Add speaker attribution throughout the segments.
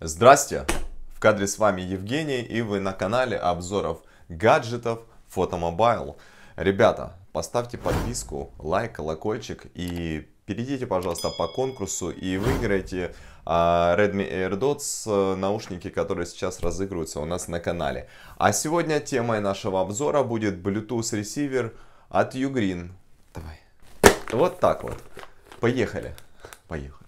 Speaker 1: Здрасте! В кадре с вами Евгений и вы на канале обзоров гаджетов Photomobile. Ребята, поставьте подписку, лайк, колокольчик и перейдите, пожалуйста, по конкурсу и выиграйте а, Redmi AirDots э, наушники, которые сейчас разыгрываются у нас на канале. А сегодня темой нашего обзора будет Bluetooth ресивер от Ugreen. Давай. Вот так вот. Поехали. Поехали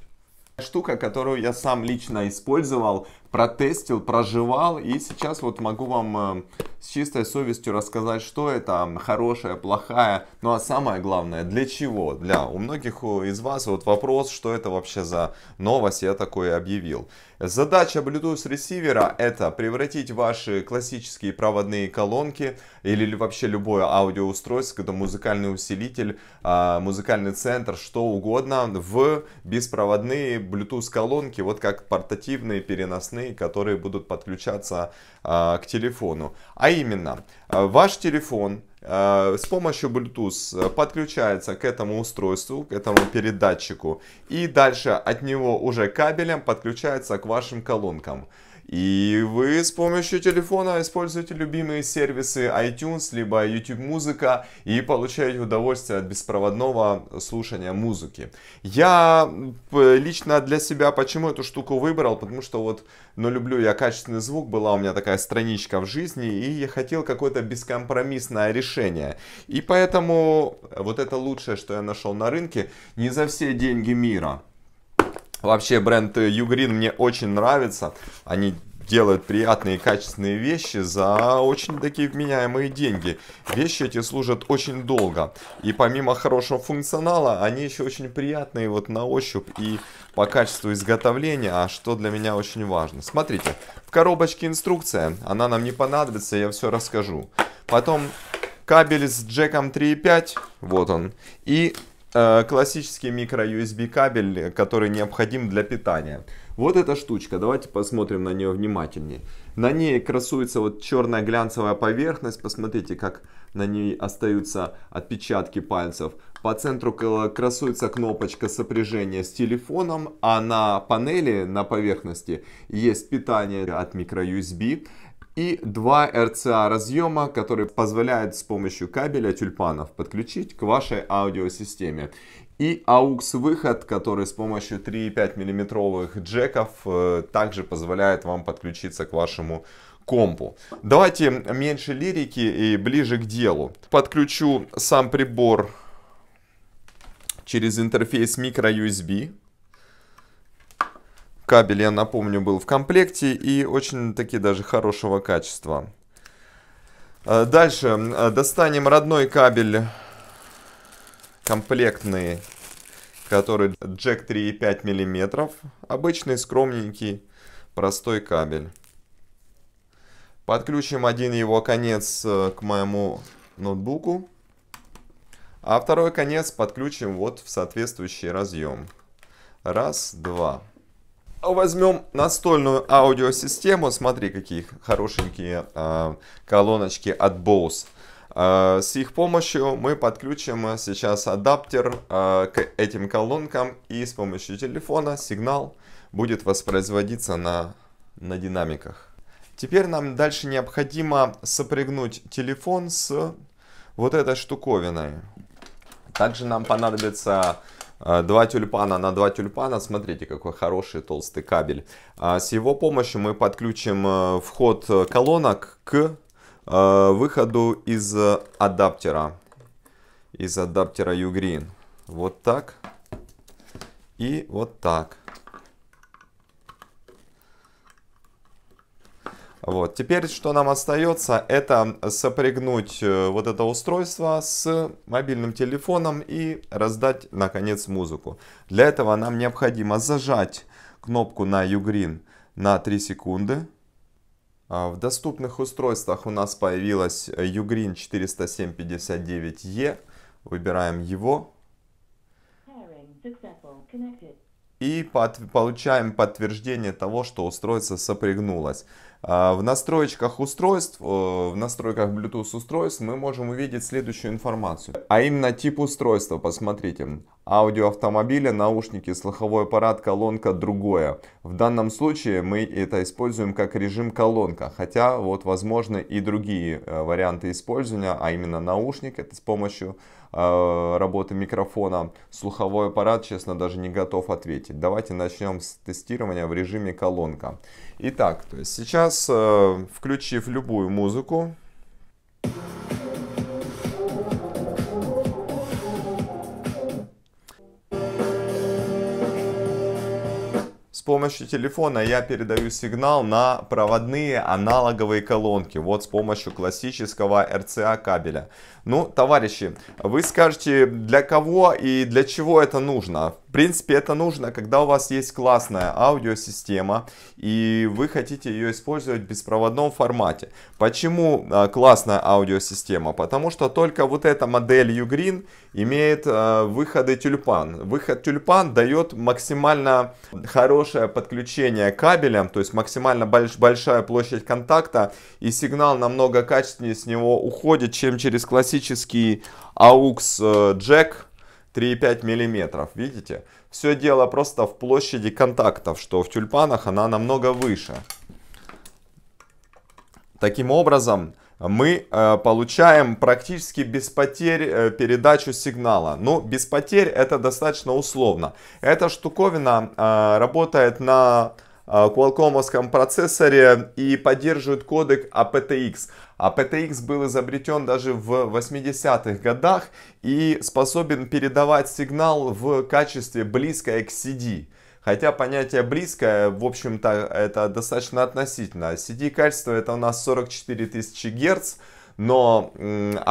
Speaker 1: штука, которую я сам лично использовал, протестил, проживал, и сейчас вот могу вам э, с чистой совестью рассказать, что это хорошее, плохая, ну а самое главное, для чего? Для у многих э, из вас вот вопрос, что это вообще за новость, я такое объявил. Задача Bluetooth ресивера это превратить ваши классические проводные колонки или вообще любое аудиоустройство, это музыкальный усилитель, а, музыкальный центр, что угодно, в беспроводные Bluetooth колонки, вот как портативные, переносные, которые будут подключаться а, к телефону. А а именно, э, ваш телефон э, с помощью Bluetooth э, подключается к этому устройству, к этому передатчику. И дальше от него уже кабелем подключается к вашим колонкам. И вы с помощью телефона используете любимые сервисы iTunes, либо YouTube Музыка и получаете удовольствие от беспроводного слушания музыки. Я э, лично для себя почему эту штуку выбрал, потому что вот, но ну, люблю я качественный звук, была у меня такая страничка в жизни, и я хотел какое-то бескомпромиссное решение. И поэтому вот это лучшее, что я нашел на рынке, не за все деньги мира. Вообще бренд Югрин мне очень нравится. Они делают приятные и качественные вещи за очень такие вменяемые деньги. Вещи эти служат очень долго. И помимо хорошего функционала, они еще очень приятные вот на ощупь и по качеству изготовления, а что для меня очень важно. Смотрите, в коробочке инструкция, она нам не понадобится, я все расскажу. Потом кабель с джеком 3.5, вот он, и Э, классический микро-USB кабель, который необходим для питания. Вот эта штучка, давайте посмотрим на нее внимательнее. На ней красуется вот черная глянцевая поверхность, посмотрите, как на ней остаются отпечатки пальцев. По центру красуется кнопочка сопряжения с телефоном, а на панели, на поверхности, есть питание от микро-USB и два RCA разъема, которые позволяют с помощью кабеля тюльпанов подключить к вашей аудиосистеме. И AUX выход, который с помощью 3,5 мм джеков э, также позволяет вам подключиться к вашему компу. Давайте меньше лирики и ближе к делу. Подключу сам прибор через интерфейс micro USB. Кабель, я напомню, был в комплекте и очень-таки даже хорошего качества. А, дальше а, достанем родной кабель комплектный, который джек 3,5 мм. Обычный, скромненький, простой кабель. Подключим один его конец э, к моему ноутбуку. А второй конец подключим вот в соответствующий разъем. Раз, два. А возьмем настольную аудиосистему. Смотри, какие хорошенькие э, колоночки от Bose. А, с их помощью мы подключим сейчас адаптер к этим колонкам. И с помощью телефона сигнал будет воспроизводиться на, на динамиках. Теперь нам дальше необходимо сопрягнуть телефон с вот этой штуковиной. Также нам понадобится а, два тюльпана на два тюльпана. Смотрите, какой хороший толстый кабель. А, с его помощью мы подключим э, вход э, колонок к э, выходу из адаптера. Из адаптера Ugreen. Вот так. И вот так. Вот. Теперь что нам остается, это сопрягнуть э, вот это устройство с мобильным телефоном и раздать, наконец, музыку. Для этого нам необходимо зажать кнопку на Ugreen на 3 секунды. А, в доступных устройствах у нас появилась Ugreen 40759E. Выбираем его. Pairing, и под, получаем подтверждение того, что устройство сопрягнулось. А, в настройках устройств, э, в настройках Bluetooth устройств мы можем увидеть следующую информацию. А именно тип устройства, посмотрите. Аудио автомобиля, наушники, слуховой аппарат, колонка, другое. В данном случае мы это используем как режим колонка. Хотя вот возможны и другие э, варианты использования, а именно наушник, это с помощью Э, работы микрофона. Слуховой аппарат, честно, даже не готов ответить. Давайте начнем с тестирования в режиме колонка. Итак, то есть сейчас, э, включив любую музыку, помощью телефона я передаю сигнал на проводные аналоговые колонки, вот с помощью классического RCA кабеля. Ну, товарищи, вы скажете, для кого и для чего это нужно? В принципе, это нужно, когда у вас есть классная аудиосистема и вы хотите ее использовать в беспроводном формате. Почему а, классная аудиосистема? Потому что только вот эта модель Ugreen имеет а, выходы тюльпан. Выход тюльпан дает максимально хорошее подключение кабелям, то есть максимально большая площадь контакта и сигнал намного качественнее с него уходит, чем через классический AUX э, джек 3,5 мм. Видите? Все дело просто в площади контактов, что в тюльпанах она намного выше. Таким образом, мы э, получаем практически без потерь э, передачу сигнала. Но ну, без потерь это достаточно условно. Эта штуковина э, работает на э, Qualcomm процессоре и поддерживает кодек aptX. А а PTX был изобретен даже в 80-х годах и способен передавать сигнал в качестве близкое к CD. Хотя понятие близкое, в общем-то, это достаточно относительно. CD качество это у нас 44 тысячи герц, но APTX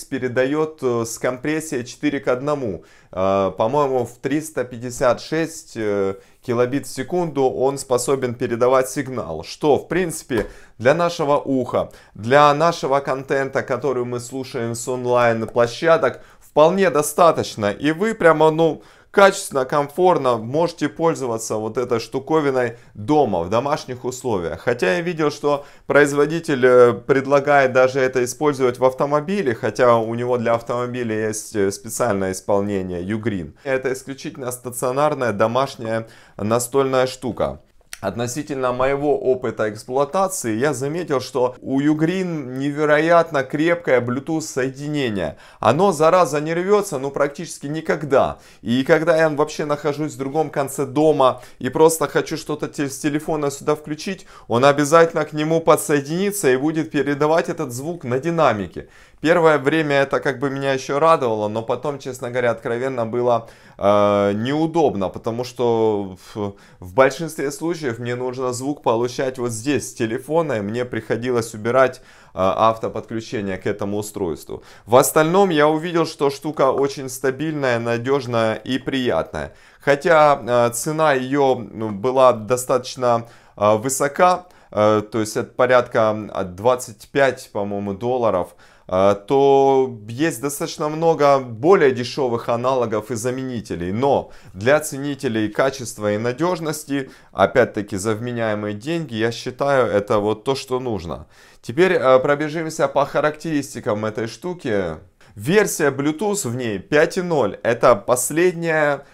Speaker 1: а передает э, с компрессией 4 к 1. Э, по-моему, в 356 э, килобит в секунду он способен передавать сигнал, что, в принципе, для нашего уха, для нашего контента, который мы слушаем с онлайн-площадок, вполне достаточно. И вы прямо, ну, качественно, комфортно можете пользоваться вот этой штуковиной дома, в домашних условиях. Хотя я видел, что производитель э, предлагает даже это использовать в автомобиле, хотя у него для автомобиля есть э, специальное исполнение, Ugreen. Это исключительно стационарная домашняя настольная штука. Относительно моего опыта эксплуатации, я заметил, что у Ugreen невероятно крепкое Bluetooth соединение. Оно, зараза, не рвется, ну, практически никогда. И когда я вообще нахожусь в другом конце дома и просто хочу что-то с телефона сюда включить, он обязательно к нему подсоединится и будет передавать этот звук на динамике. Первое время это как бы меня еще радовало, но потом, честно говоря, откровенно было э, неудобно, потому что в, в большинстве случаев мне нужно звук получать вот здесь, с телефона, и мне приходилось убирать э, автоподключения к этому устройству. В остальном я увидел, что штука очень стабильная, надежная и приятная. Хотя э, цена ее была достаточно э, высока, Э, то есть от порядка 25, по-моему, долларов, э, то есть достаточно много более дешевых аналогов и заменителей. Но для ценителей качества и надежности, опять-таки за вменяемые деньги, я считаю, это вот то, что нужно. Теперь э, пробежимся по характеристикам этой штуки. Версия Bluetooth в ней 5.0. Это последняя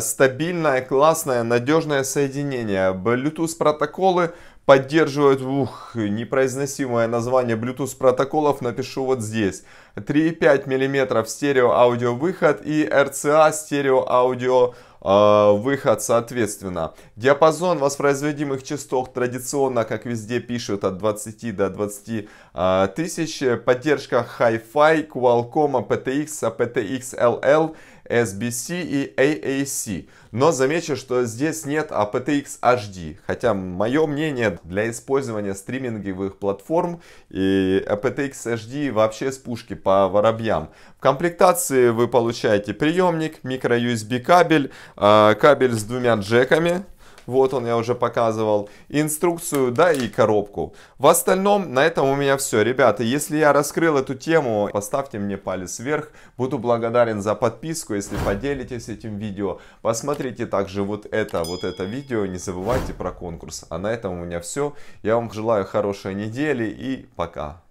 Speaker 1: стабильное, классное, надежное соединение. Bluetooth протоколы поддерживают ух, непроизносимое название Bluetooth протоколов, напишу вот здесь. 3,5 мм стерео аудио выход и RCA а стерео аудио э, выход соответственно. Диапазон воспроизводимых частот традиционно, как везде пишут, от 20 до 20 э, тысяч. Поддержка Hi-Fi, Qualcomm, PTX, а PTX LL SBC и AAC. Но замечу, что здесь нет aptX HD. Хотя мое мнение, для использования стриминговых платформ и aptX HD вообще с пушки по воробьям. В комплектации вы получаете приемник, микро-USB кабель, а, кабель с двумя джеками вот он, я уже показывал. Инструкцию, да, и коробку. В остальном, на этом у меня все. Ребята, если я раскрыл эту тему, поставьте мне палец вверх. Буду благодарен за подписку, если поделитесь этим видео. Посмотрите также вот это, вот это видео. Не забывайте про конкурс. А на этом у меня все. Я вам желаю хорошей недели и пока.